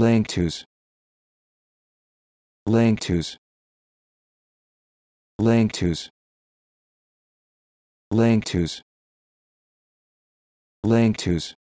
Langtus Langtus Langtus Langtus Langtus